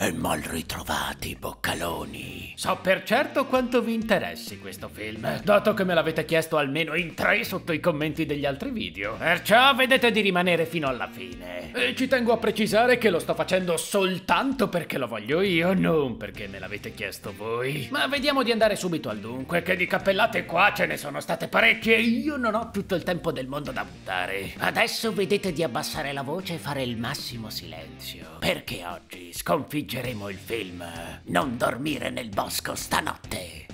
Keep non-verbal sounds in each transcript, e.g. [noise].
E mal ritrovati, boccaloni. So per certo quanto vi interessi questo film, dato che me l'avete chiesto almeno in tre sotto i commenti degli altri video. Perciò vedete di rimanere fino alla fine. E ci tengo a precisare che lo sto facendo soltanto perché lo voglio io, non perché me l'avete chiesto voi. Ma vediamo di andare subito al dunque, che di cappellate qua ce ne sono state parecchie e io non ho tutto il tempo del mondo da buttare. Adesso vedete di abbassare la voce e fare il massimo silenzio, perché oggi sconfiggiamo Leggeremo il film Non dormire nel bosco stanotte.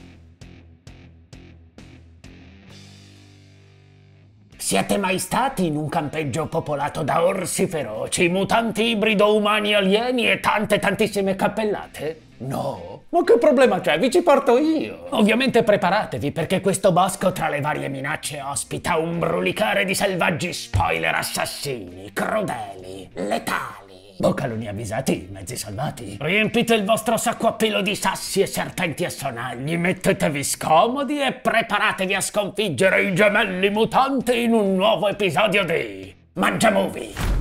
Siete mai stati in un campeggio popolato da orsi feroci, mutanti ibrido umani alieni e tante tantissime cappellate? No? Ma che problema c'è? Vi ci porto io! Ovviamente preparatevi perché questo bosco tra le varie minacce ospita un brulicare di selvaggi spoiler assassini, crudeli, letali Boccaloni avvisati, mezzi salvati. Riempite il vostro sacco a pelo di sassi e serpenti e sonagli, mettetevi scomodi e preparatevi a sconfiggere i gemelli mutanti in un nuovo episodio di Mangia Movie.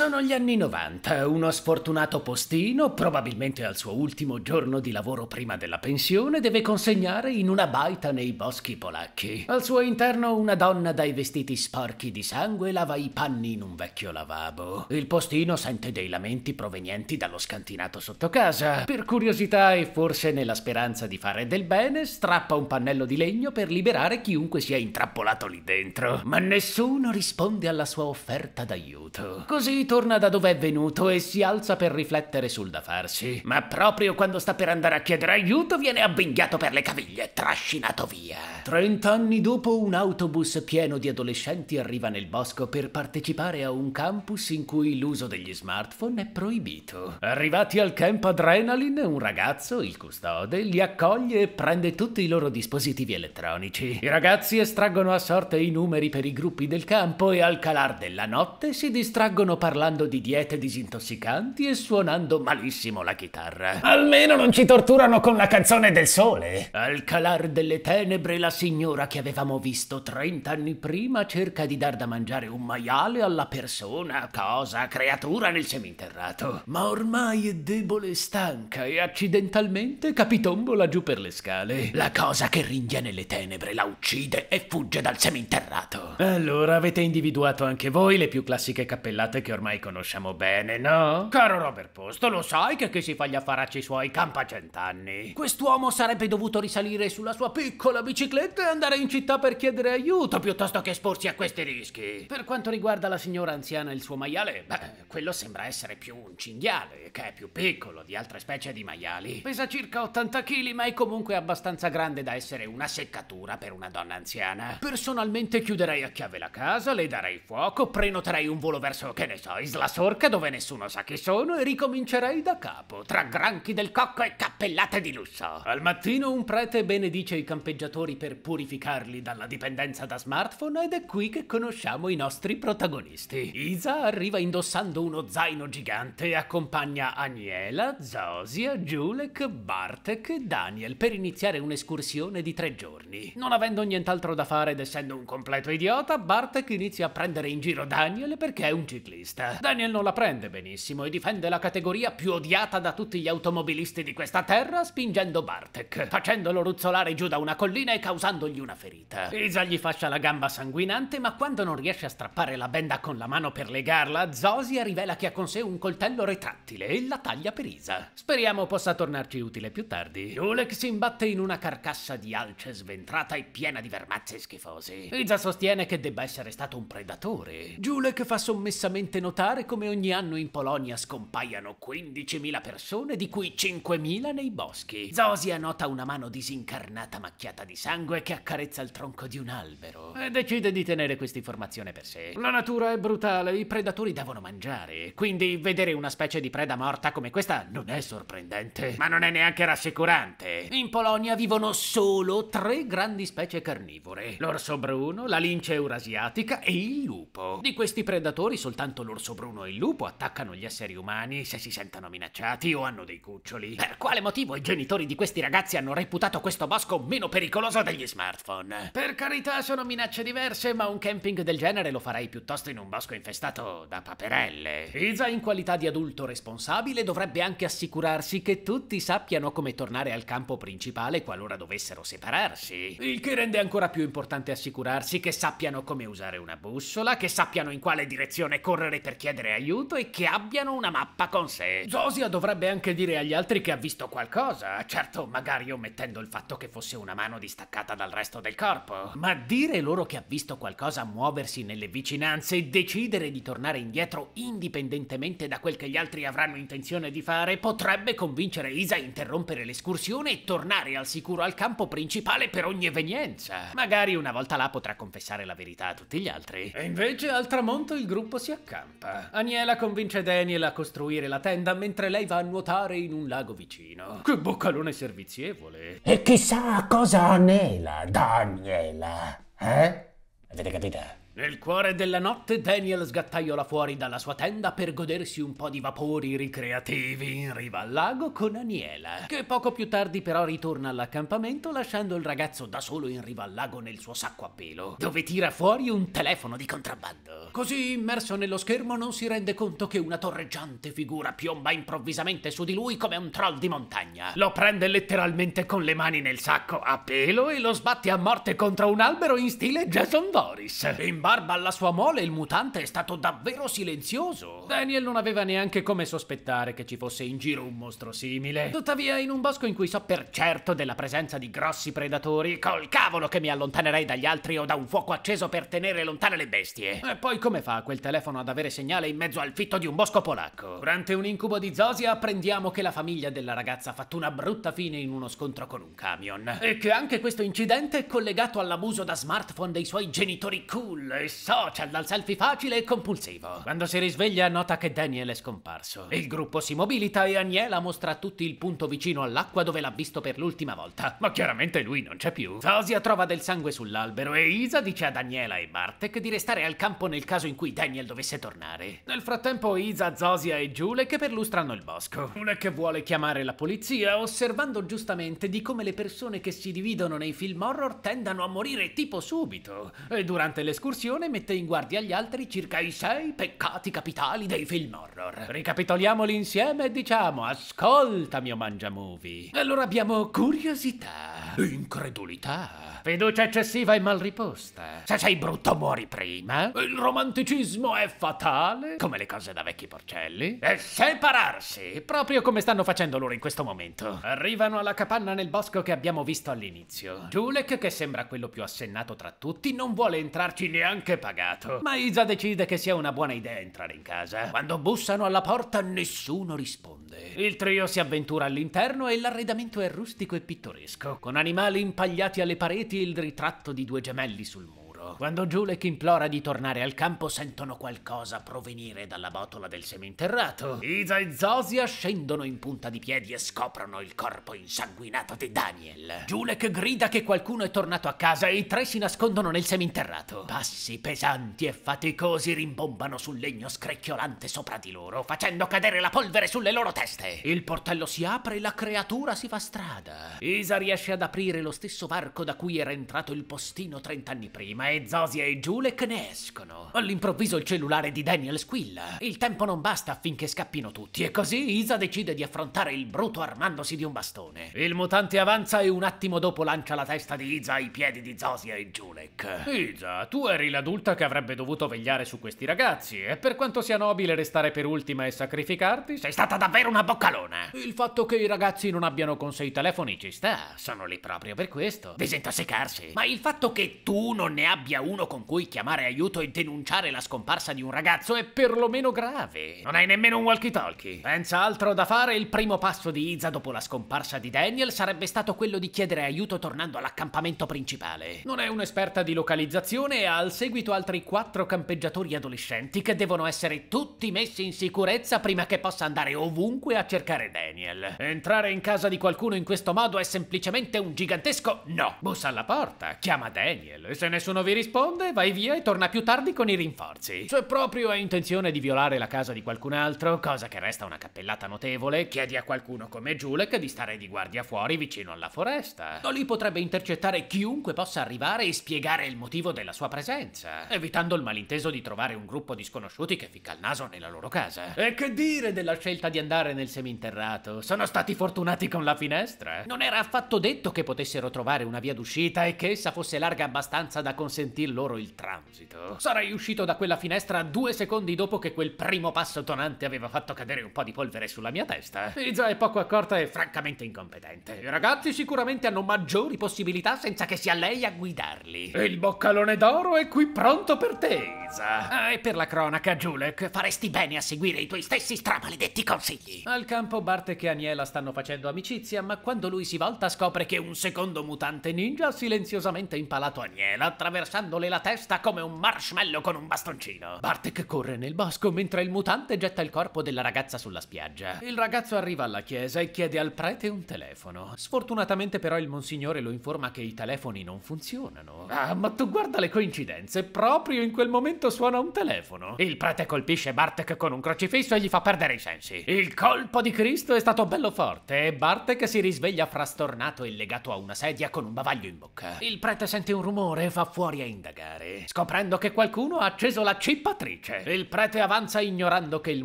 Sono gli anni 90, uno sfortunato postino, probabilmente al suo ultimo giorno di lavoro prima della pensione, deve consegnare in una baita nei boschi polacchi. Al suo interno una donna dai vestiti sporchi di sangue lava i panni in un vecchio lavabo. Il postino sente dei lamenti provenienti dallo scantinato sotto casa. Per curiosità e forse nella speranza di fare del bene, strappa un pannello di legno per liberare chiunque sia intrappolato lì dentro. Ma nessuno risponde alla sua offerta d'aiuto. Così ritorna da dove è venuto e si alza per riflettere sul da farsi. Ma proprio quando sta per andare a chiedere aiuto viene abbinghiato per le caviglie e trascinato via. Trent'anni dopo un autobus pieno di adolescenti arriva nel bosco per partecipare a un campus in cui l'uso degli smartphone è proibito. Arrivati al camp Adrenaline, un ragazzo, il custode, li accoglie e prende tutti i loro dispositivi elettronici. I ragazzi estraggono a sorte i numeri per i gruppi del campo e al calar della notte si distraggono parlando parlando di diete disintossicanti e suonando malissimo la chitarra. Almeno non ci torturano con la canzone del sole. Al calar delle tenebre la signora che avevamo visto 30 anni prima cerca di dar da mangiare un maiale alla persona, cosa, creatura nel seminterrato. Ma ormai è debole e stanca e accidentalmente capitombola giù per le scale. La cosa che ringhia nelle tenebre la uccide e fugge dal seminterrato. Allora avete individuato anche voi le più classiche cappellate che ormai ormai conosciamo bene, no? Caro Robert Posto, lo sai che chi si fa gli affaracci suoi campa cent'anni? Quest'uomo sarebbe dovuto risalire sulla sua piccola bicicletta e andare in città per chiedere aiuto piuttosto che esporsi a questi rischi. Per quanto riguarda la signora anziana e il suo maiale, beh, quello sembra essere più un cinghiale, che è più piccolo di altre specie di maiali. Pesa circa 80 kg, ma è comunque abbastanza grande da essere una seccatura per una donna anziana. Personalmente chiuderei a chiave la casa, le darei fuoco, prenoterei un volo verso, che ne so, piazza, Isla Sorca dove nessuno sa chi sono e ricomincerei da capo, tra granchi del cocco e cappellate di lusso. Al mattino un prete benedice i campeggiatori per purificarli dalla dipendenza da smartphone ed è qui che conosciamo i nostri protagonisti. Isa arriva indossando uno zaino gigante e accompagna Agnela, Zosia, Julek, Bartek e Daniel per iniziare un'escursione di tre giorni. Non avendo nient'altro da fare ed essendo un completo idiota, Bartek inizia a prendere in giro Daniel perché è un ciclista. Daniel non la prende benissimo e difende la categoria più odiata da tutti gli automobilisti di questa terra spingendo Bartek, facendolo ruzzolare giù da una collina e causandogli una ferita. Isa gli fascia la gamba sanguinante ma quando non riesce a strappare la benda con la mano per legarla, Zosia rivela che ha con sé un coltello retrattile e la taglia per Isa. Speriamo possa tornarci utile più tardi. Julek si imbatte in una carcassa di alce sventrata e piena di vermazze schifose. Isa sostiene che debba essere stato un predatore. Julek fa sommessamente notare notare come ogni anno in Polonia scompaiano 15.000 persone, di cui 5.000 nei boschi. Zosia nota una mano disincarnata macchiata di sangue che accarezza il tronco di un albero e decide di tenere questa informazione per sé. La natura è brutale, i predatori devono mangiare, quindi vedere una specie di preda morta come questa non è sorprendente, ma non è neanche rassicurante. In Polonia vivono solo tre grandi specie carnivore, l'orso bruno, la lince eurasiatica e il lupo. Di questi predatori soltanto l'orso l'orso bruno e il lupo attaccano gli esseri umani se si sentono minacciati o hanno dei cuccioli. Per quale motivo i genitori di questi ragazzi hanno reputato questo bosco meno pericoloso degli smartphone? Per carità, sono minacce diverse, ma un camping del genere lo farei piuttosto in un bosco infestato da paperelle. Isa, in qualità di adulto responsabile, dovrebbe anche assicurarsi che tutti sappiano come tornare al campo principale qualora dovessero separarsi. Il che rende ancora più importante assicurarsi che sappiano come usare una bussola, che sappiano in quale direzione correre per poter chiedere aiuto e che abbiano una mappa con sé. Zosia dovrebbe anche dire agli altri che ha visto qualcosa, certo magari omettendo il fatto che fosse una mano distaccata dal resto del corpo, ma dire loro che ha visto qualcosa muoversi nelle vicinanze e decidere di tornare indietro indipendentemente da quel che gli altri avranno intenzione di fare potrebbe convincere Isa a interrompere l'escursione e tornare al sicuro al campo principale per ogni evenienza. Magari una volta là potrà confessare la verità a tutti gli altri. E invece al tramonto il gruppo si accampa tappa. Eh. Aniela convince Daniel a costruire la tenda mentre lei va a nuotare in un lago vicino. Che boccalone servizievole. E chissà cosa anela, Daniela. Eh? Avete capito? Nel cuore della notte Daniel sgattaiola fuori dalla sua tenda per godersi un po' di vapori ricreativi in riva al lago con Aniela, che poco più tardi però ritorna all'accampamento lasciando il ragazzo da solo in riva al lago nel suo sacco a pelo, dove tira fuori un telefono di contrabbando. Così immerso nello schermo non si rende conto che una torreggiante figura piomba improvvisamente su di lui come un troll di montagna. Lo prende letteralmente con le mani nel sacco a pelo e lo sbatte a morte contro un albero in stile Jason Boris. In barba alla sua mole, il mutante è stato davvero silenzioso. Daniel non aveva neanche come sospettare che ci fosse in giro un mostro simile. Tuttavia, in un bosco in cui so per certo della presenza di grossi predatori, col cavolo che mi allontanerei dagli altri o da un fuoco acceso per tenere lontane le bestie. E poi come fa quel telefono ad avere segnale in mezzo al fitto di un bosco polacco? Durante un incubo di Zosia apprendiamo che la famiglia della ragazza ha fatto una brutta fine in uno scontro con un camion. E che anche questo incidente è collegato all'abuso da smartphone dei suoi genitori cool e social dal selfie facile e compulsivo. Quando si risveglia nota che Daniel è scomparso. Il gruppo si mobilita e Agnella mostra a tutti il punto vicino all'acqua dove l'ha visto per l'ultima volta. Ma chiaramente lui non c'è più. Sosia trova del sangue sull'albero e Isa dice ad Agnella e Bartek di restare al campo nel caso in cui Daniel dovesse tornare. Nel frattempo Isa, Zosia e che perlustrano il bosco. Una che vuole chiamare la polizia osservando giustamente di come le persone che si dividono nei film horror tendano a morire tipo subito. E durante l'escursione trasmissione mette in guardia gli altri circa i sei peccati capitali dei film horror. Ricapitoliamoli insieme e diciamo, ascolta mio mangiamovie. Allora abbiamo curiosità, incredulità, fiducia eccessiva e mal riposta. Se sei brutto muori prima, il romanticismo è fatale, come le cose da vecchi porcelli, e separarsi, proprio come stanno facendo loro in questo momento. Arrivano alla capanna nel bosco che abbiamo visto all'inizio. Julek, che sembra quello più assennato tra tutti, non vuole entrarci neanche pagato, ma Iza decide che sia una buona idea entrare in casa. Quando bussano alla porta nessuno risponde. Il trio si avventura all'interno e l'arredamento è rustico e pittoresco, con animali impagliati alle pareti Senti il ritratto di due gemelli sul muro sicuro. Quando Julek implora di tornare al campo sentono qualcosa provenire dalla botola del seminterrato. Isa e Zosia scendono in punta di piedi e scoprono il corpo insanguinato di Daniel. Julek grida che qualcuno è tornato a casa e i tre si nascondono nel seminterrato. Passi pesanti e faticosi rimbombano sul legno screcchiolante sopra di loro, facendo cadere la polvere sulle loro teste. Il portello si apre e la creatura si fa strada. Isa riesce ad aprire lo stesso varco da cui era entrato il postino trent'anni prima e Zosia e Julek ne escono. All'improvviso il cellulare di Daniel squilla. Il tempo non basta affinché scappino tutti e così Isa decide di affrontare il bruto armandosi di un bastone. Il mutante avanza e un attimo dopo lancia la testa di Isa ai piedi di Zosia e Julek. Isa, tu eri l'adulta che avrebbe dovuto vegliare su questi ragazzi e per quanto sia nobile restare per ultima e sacrificarti, sei stata davvero una boccalona. Il fatto che i ragazzi non abbiano con sé i telefoni ci sta, sono lì proprio per questo. Disintossicarsi. Ma il fatto che tu non ne abbia abbia uno con cui chiamare aiuto e denunciare la scomparsa di un ragazzo è perlomeno grave. Non hai nemmeno un walkie-talkie. Senza altro da fare, il primo passo di Iza dopo la scomparsa di Daniel sarebbe stato quello di chiedere aiuto tornando all'accampamento principale. Non è un'esperta di localizzazione e ha al seguito altri quattro campeggiatori adolescenti che devono essere tutti messi in sicurezza prima che possa andare ovunque a cercare Daniel. Entrare in casa di qualcuno in questo modo è semplicemente un gigantesco no. Bussa alla porta, chiama Daniel e se nessuno vi vi risponde, vai via e torna più tardi con i rinforzi. Se cioè, proprio hai intenzione di violare la casa di qualcun altro, cosa che resta una cappellata notevole, chiedi a qualcuno come Julek di stare di guardia fuori vicino alla foresta. Da lì potrebbe intercettare chiunque possa arrivare e spiegare il motivo della sua presenza, evitando il malinteso di trovare un gruppo di sconosciuti che ficca il naso nella loro casa. E che dire della scelta di andare nel seminterrato? Sono stati fortunati con la finestra. Non era affatto detto che potessero trovare una via d'uscita e che essa fosse larga abbastanza da consentire sentì loro il transito. Sarei uscito da quella finestra due secondi dopo che quel primo passo tonante aveva fatto cadere un po' di polvere sulla mia testa. Iza è poco accorta e francamente incompetente. I ragazzi sicuramente hanno maggiori possibilità senza che sia lei a guidarli. il boccalone d'oro è qui pronto per te, Iza. Ah, e per la cronaca, Julek, faresti bene a seguire i tuoi stessi stramaledetti consigli. Al campo Bartek e Aniela stanno facendo amicizia, ma quando lui si volta scopre che un secondo mutante ninja ha silenziosamente impalato Aniela attraverso schiacciandole la testa come un marshmallow con un bastoncino. Bartek corre nel bosco mentre il mutante getta il corpo della ragazza sulla spiaggia. Il ragazzo arriva alla chiesa e chiede al prete un telefono. Sfortunatamente però il monsignore lo informa che i telefoni non funzionano. Ah, ma tu guarda le coincidenze, proprio in quel momento suona un telefono. Il prete colpisce Bartek con un crocifisso e gli fa perdere i sensi. Il colpo di Cristo è stato bello forte e Bartek si risveglia frastornato e legato a una sedia con un bavaglio in bocca. Il prete sente un rumore e fa fuori a indagare, scoprendo che qualcuno ha acceso la cippatrice. Il prete avanza ignorando che il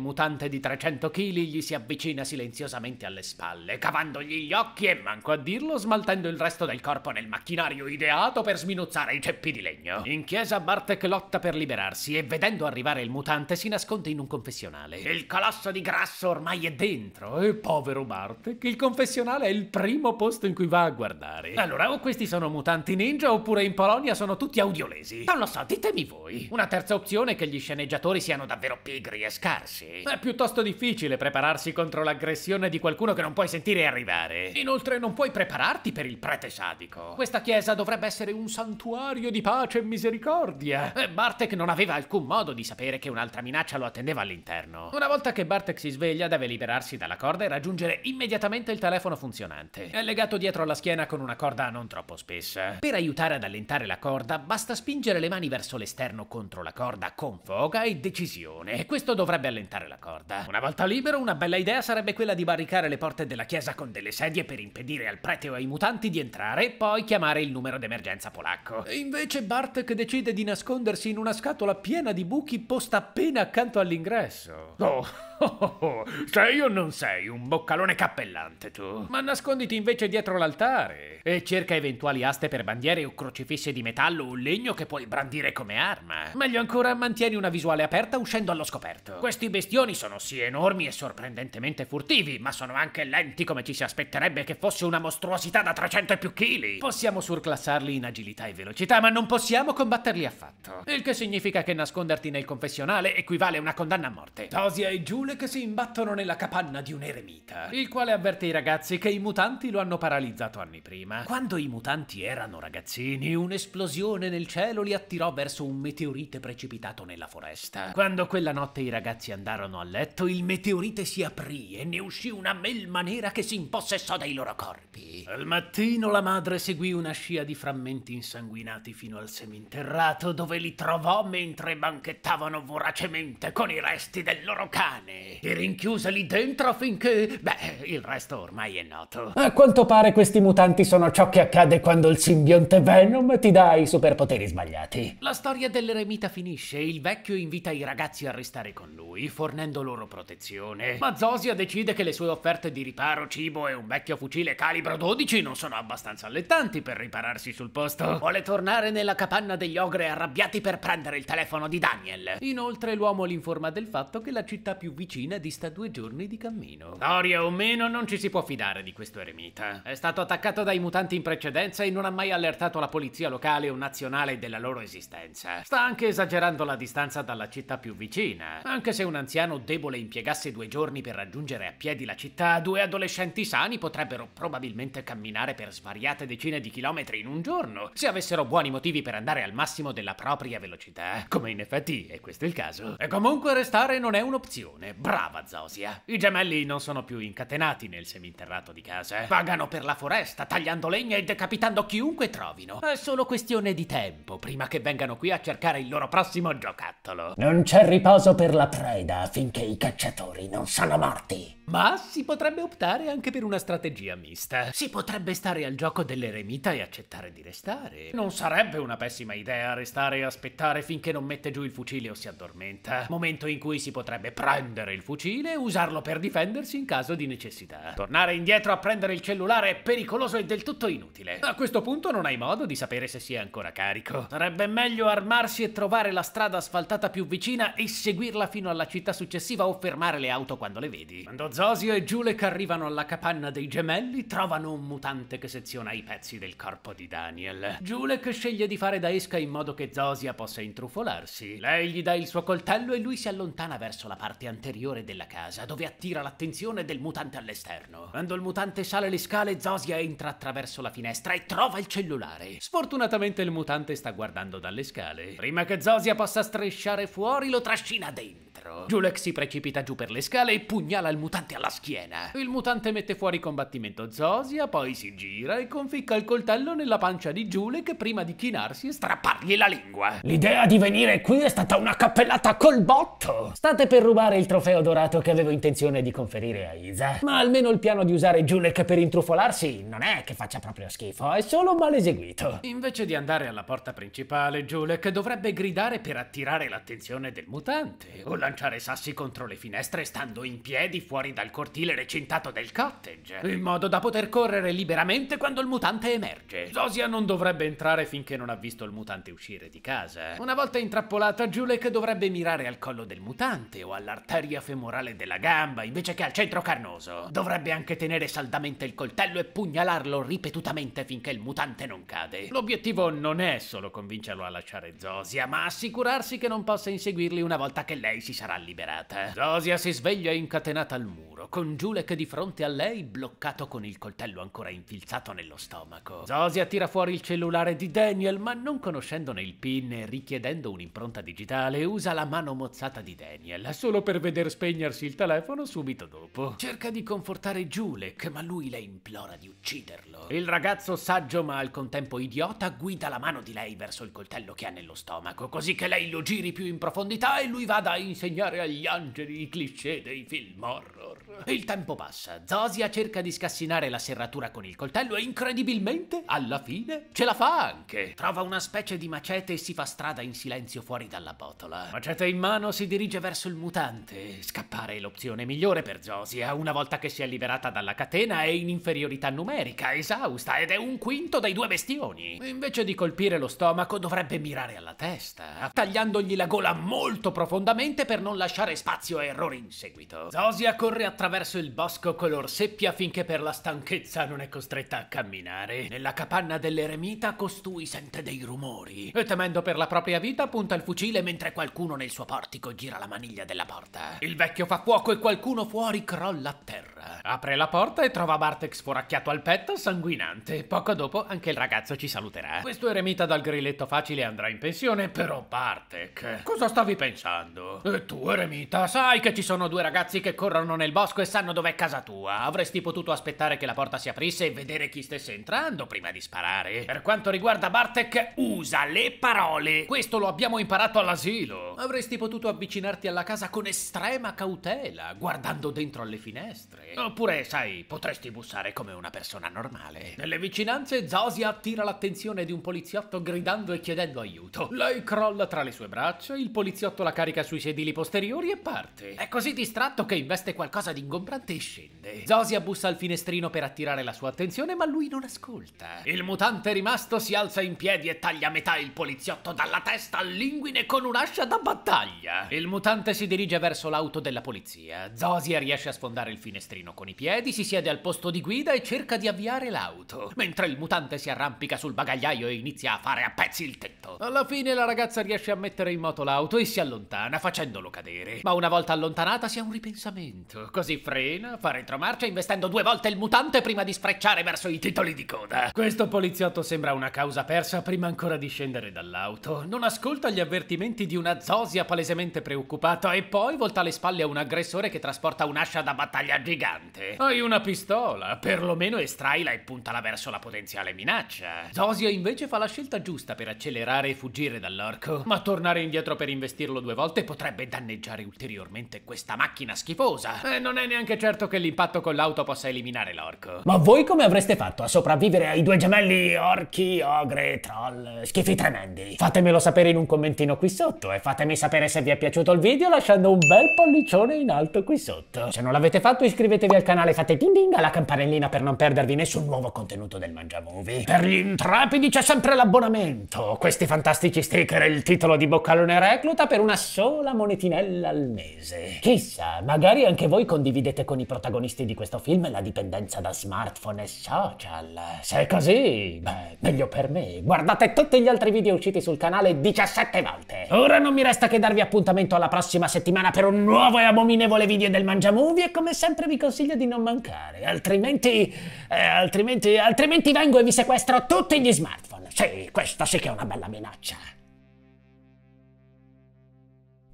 mutante di 300 kg gli si avvicina silenziosamente alle spalle, cavandogli gli occhi e, manco a dirlo, smaltendo il resto del corpo nel macchinario ideato per sminuzzare i ceppi di legno. In chiesa Bartek lotta per liberarsi e, vedendo arrivare il mutante, si nasconde in un confessionale. Il colosso di grasso ormai è dentro e, povero Bartek, il confessionale è il primo posto in cui va a guardare. Allora, o questi sono mutanti ninja oppure in Polonia sono tutti a audiolesi. Non lo so, ditemi voi. Una terza opzione è che gli sceneggiatori siano davvero pigri e scarsi. È piuttosto difficile prepararsi contro l'aggressione di qualcuno che non puoi sentire arrivare. Inoltre non puoi prepararti per il prete sadico. Questa chiesa dovrebbe essere un santuario di pace e misericordia. E eh, Bartek non aveva alcun modo di sapere che un'altra minaccia lo attendeva all'interno. Una volta che Bartek si sveglia deve liberarsi dalla corda e raggiungere immediatamente il telefono funzionante. È legato dietro alla schiena con una corda non troppo spessa. Per aiutare ad allentare la corda, Bartek basta spingere le mani verso l'esterno contro la corda con foga e decisione, e questo dovrebbe allentare la corda. Una volta libero, una bella idea sarebbe quella di barricare le porte della chiesa con delle sedie per impedire al prete o ai mutanti di entrare e poi chiamare il numero d'emergenza polacco. E invece Bartek decide di nascondersi in una scatola piena di buchi posta appena accanto all'ingresso. Oh... Oh, oh, oh. se io non sei un boccalone cappellante tu, ma nasconditi invece dietro l'altare e cerca eventuali aste per bandiere o crocifisse di metallo o legno che puoi brandire come arma. Meglio ancora, mantieni una visuale aperta uscendo allo scoperto. Questi bestioni sono sì enormi e sorprendentemente furtivi, ma sono anche lenti come ci si aspetterebbe che fosse una mostruosità da 300 e più chili. Possiamo surclassarli in agilità e velocità, ma non possiamo combatterli affatto. Il che significa che nasconderti nel confessionale equivale a una condanna a morte. Tosia e Giulia fanciulle che si imbattono nella capanna di un eremita, il quale avverte i ragazzi che i mutanti lo hanno paralizzato anni prima. Quando i mutanti erano ragazzini, un'esplosione nel cielo li attirò verso un meteorite precipitato nella foresta. Quando quella notte i ragazzi andarono a letto, il meteorite si aprì e ne uscì una melma nera che si impossessò dei loro corpi. Al mattino la madre seguì una scia di frammenti insanguinati fino al seminterrato, dove li trovò mentre banchettavano voracemente con i resti del loro cane e, e rinchiusa lì dentro finché... Beh, il resto ormai è noto. A quanto pare questi mutanti sono ciò che accade quando il simbionte Venom ti dà i superpoteri sbagliati. La storia dell'eremita finisce, e il vecchio invita i ragazzi a restare con lui, fornendo loro protezione. Ma Zosia decide che le sue offerte di riparo, cibo e un vecchio fucile calibro 12 non sono abbastanza allettanti per ripararsi sul posto. Vuole tornare nella capanna degli ogre arrabbiati per prendere il telefono di Daniel. Inoltre l'uomo l'informa del fatto che la città più vicina vicina dista due giorni di cammino. Storia o meno, non ci si può fidare di questo eremita. È stato attaccato dai mutanti in precedenza e non ha mai allertato la polizia locale o nazionale della loro esistenza. Sta anche esagerando la distanza dalla città più vicina. Anche se un anziano debole impiegasse due giorni per raggiungere a piedi la città, due adolescenti sani potrebbero probabilmente camminare per svariate decine di chilometri in un giorno, se avessero buoni motivi per andare al massimo della propria velocità. Come in effetti, e questo è il caso. E comunque restare non è un'opzione, Brava Zosia. Eh. I gemelli non sono più incatenati nel seminterrato di casa. Vagano eh. per la foresta, tagliando legna e decapitando chiunque trovino. È solo questione di tempo prima che vengano qui a cercare il loro prossimo giocattolo. Non c'è riposo per la preda finché i cacciatori non sono morti. Ma si potrebbe optare anche per una strategia mista. Si potrebbe stare al gioco dell'eremita e accettare di restare. Non sarebbe una pessima idea restare e aspettare finché non mette giù il fucile o si addormenta. Momento in cui si potrebbe prendere prendere il fucile e usarlo per difendersi in caso di necessità. Tornare indietro a prendere il cellulare è pericoloso e del tutto inutile. A questo punto non hai modo di sapere se sia ancora carico. Sarebbe meglio armarsi e trovare la strada asfaltata più vicina e seguirla fino alla città successiva o fermare le auto quando le vedi. Quando Zosio e Julek arrivano alla capanna dei gemelli, trovano un mutante che seziona i pezzi del corpo di Daniel. Julek sceglie di fare da esca in modo che Zosia possa intrufolarsi. Lei gli dà il suo coltello e lui si allontana verso la parte anteriore interiore della casa, dove attira l'attenzione del mutante all'esterno. Quando il mutante sale le scale, Zosia entra attraverso la finestra e trova il cellulare. Sfortunatamente il mutante sta guardando dalle scale. Prima che Zosia possa strisciare fuori, lo trascina dentro ferro. Julek si precipita giù per le scale e pugnala il mutante alla schiena. Il mutante mette fuori combattimento Zosia, poi si gira e conficca il coltello nella pancia di Julek prima di chinarsi e strappargli la lingua. L'idea di venire qui è stata una cappellata col botto! State per rubare il trofeo dorato che avevo intenzione di conferire a Isa, ma almeno il piano di usare Julek per intrufolarsi non è che faccia proprio schifo, è solo mal eseguito. Invece di andare alla porta principale, Julek dovrebbe gridare per attirare l'attenzione del mutante o lanciare lanciare sassi contro le finestre stando in piedi fuori dal cortile recintato del cottage, in modo da poter correre liberamente quando il mutante emerge. Zosia non dovrebbe entrare finché non ha visto il mutante uscire di casa. Una volta intrappolata, Julek dovrebbe mirare al collo del mutante o all'arteria femorale della gamba invece che al centro carnoso. Dovrebbe anche tenere saldamente il coltello e pugnalarlo ripetutamente finché il mutante non cade. L'obiettivo non è solo convincerlo a lasciare Zosia, ma assicurarsi che non possa inseguirli una volta che lei si sarà sarà liberata. Rosia si sveglia incatenata al muro, con Julek di fronte a lei bloccato con il coltello ancora infilzato nello stomaco. Zosia tira fuori il cellulare di Daniel, ma non conoscendone il PIN e richiedendo un'impronta digitale, usa la mano mozzata di Daniel, solo per veder spegnersi il telefono subito dopo. Cerca di confortare Julek, ma lui le implora di ucciderlo. Il ragazzo saggio ma al contempo idiota guida la mano di lei verso il coltello che ha nello stomaco, così che lei lo giri più in profondità e lui vada a insegnare insegnare agli angeli i cliché dei film horror. Il tempo passa, Zosia cerca di scassinare la serratura con il coltello e incredibilmente, alla fine, ce la fa anche. Trova una specie di macete e si fa strada in silenzio fuori dalla botola. Macete in mano si dirige verso il mutante. Scappare è l'opzione migliore per Zosia una volta che si è liberata dalla catena è in inferiorità numerica, esausta ed è un quinto dei due bestioni. invece di colpire lo stomaco dovrebbe mirare alla testa, tagliandogli la gola molto profondamente per non lasciare spazio a errori in seguito. Zosia corre attraverso attraverso il bosco color seppia finché per la stanchezza non è costretta a camminare. Nella capanna dell'eremita costui sente dei rumori e temendo per la propria vita punta il fucile mentre qualcuno nel suo portico gira la maniglia della porta. Il vecchio fa fuoco e qualcuno fuori crolla a terra. Apre la porta e trova Bartek sforacchiato al petto sanguinante. Poco dopo anche il ragazzo ci saluterà. Questo eremita dal grilletto facile andrà in pensione, però Bartek, cosa stavi pensando? E eh, tu eremita, sai che ci sono due ragazzi che corrono nel bosco Bosco e sanno dov'è casa tua. Avresti potuto aspettare che la porta si aprisse e vedere chi stesse entrando prima di sparare. Per quanto riguarda Bartek, usa le parole. Questo lo abbiamo imparato all'asilo. Avresti potuto avvicinarti alla casa con estrema cautela, guardando dentro alle finestre. Oppure, sai, potresti bussare come una persona normale. Nelle vicinanze, Zosia attira l'attenzione di un poliziotto gridando e chiedendo aiuto. Lei crolla tra le sue braccia, il poliziotto la carica sui sedili posteriori e parte. È così distratto che investe qualcosa di ingombrante e scende. Zosia bussa al finestrino per attirare la sua attenzione, ma lui non ascolta. Il mutante rimasto si alza in piedi e taglia a metà il poliziotto dalla testa all'inguine con un'ascia da battaglia. Il mutante si dirige verso l'auto della polizia. Zosia riesce a sfondare il finestrino con i piedi, si siede al posto di guida e cerca di avviare l'auto, mentre il mutante si arrampica sul bagagliaio e inizia a fare a pezzi il tetto. Alla fine la ragazza riesce a mettere in moto l'auto e si allontana facendolo cadere, ma una volta allontanata si ha un ripensamento, così frena, fa retromarcia investendo due volte il mutante prima di sfrecciare verso i titoli di coda. Questo poliziotto sembra una causa persa prima ancora di scendere dall'auto. Non ascolta gli avvertimenti di una zosia palesemente preoccupata e poi volta le spalle a un aggressore che trasporta un'ascia da battaglia gigante. Hai una pistola, perlomeno estraila e puntala verso la potenziale minaccia. Zosia invece fa la scelta giusta per accelerare e fuggire dall'orco, ma tornare indietro per investirlo due volte potrebbe danneggiare ulteriormente questa macchina schifosa. E eh, non non è neanche certo che l'impatto con l'auto possa eliminare l'orco. Ma voi come avreste fatto a sopravvivere ai due gemelli orchi, ogre, troll, schifi tremendi? Fatemelo sapere in un commentino qui sotto e fatemi sapere se vi è piaciuto il video lasciando un bel pollicione in alto qui sotto. Se non l'avete fatto iscrivetevi al canale, e fate ding ding alla campanellina per non perdervi nessun nuovo contenuto del Mangiamovi. Per gli intrepidi c'è sempre l'abbonamento, questi fantastici sticker e il titolo di Boccalone Recluta per una sola monetinella al mese. Chissà, magari anche voi condividete condividete con i protagonisti di questo film la dipendenza da smartphone e social. Se è così, beh, meglio per me. Guardate tutti gli altri video usciti sul canale 17 volte. Ora non mi resta che darvi appuntamento alla prossima settimana per un nuovo e abominevole video del Mangiamovie e come sempre vi consiglio di non mancare, altrimenti... Eh, altrimenti... altrimenti vengo e vi sequestro tutti gli smartphone. Sì, questa sì che è una bella minaccia.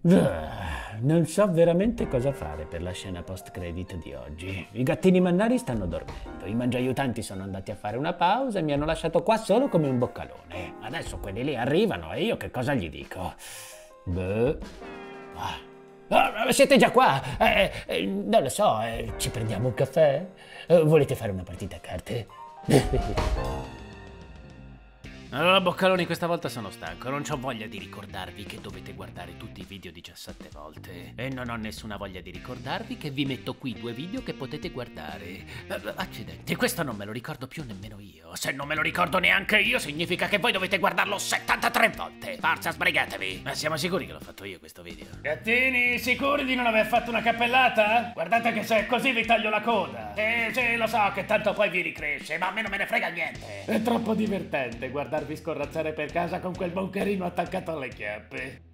Ugh. Eh non so veramente cosa fare per la scena post-credit di oggi. I gattini mannari stanno dormendo, i mangiaiutanti sono andati a fare una pausa e mi hanno lasciato qua solo come un boccalone. Adesso quelli lì arrivano e io che cosa gli dico? Beh... Ah. siete già qua! Eh, eh, non lo so, eh, ci prendiamo un caffè? Eh, volete fare una partita a carte? [laughs] Allora Boccaloni, questa volta sono stanco, non ho voglia di ricordarvi che dovete guardare tutti i video 17 volte. E non ho nessuna voglia di ricordarvi che vi metto qui due video che potete guardare. Eh, accidenti, questo non me lo ricordo più nemmeno io. Se non me lo ricordo neanche io, significa che voi dovete guardarlo 73 volte. Forza, sbrigatevi. Ma siamo sicuri che l'ho fatto io questo video? Gattini, sicuri di non aver fatto una cappellata? Guardate che se è così vi taglio la coda. Sì, eh, sì, lo so che tanto poi vi ricresce, ma a me non me ne frega niente. È troppo divertente guardate farvi scorrazzare per casa con quel boncherino attaccato alle chiappe.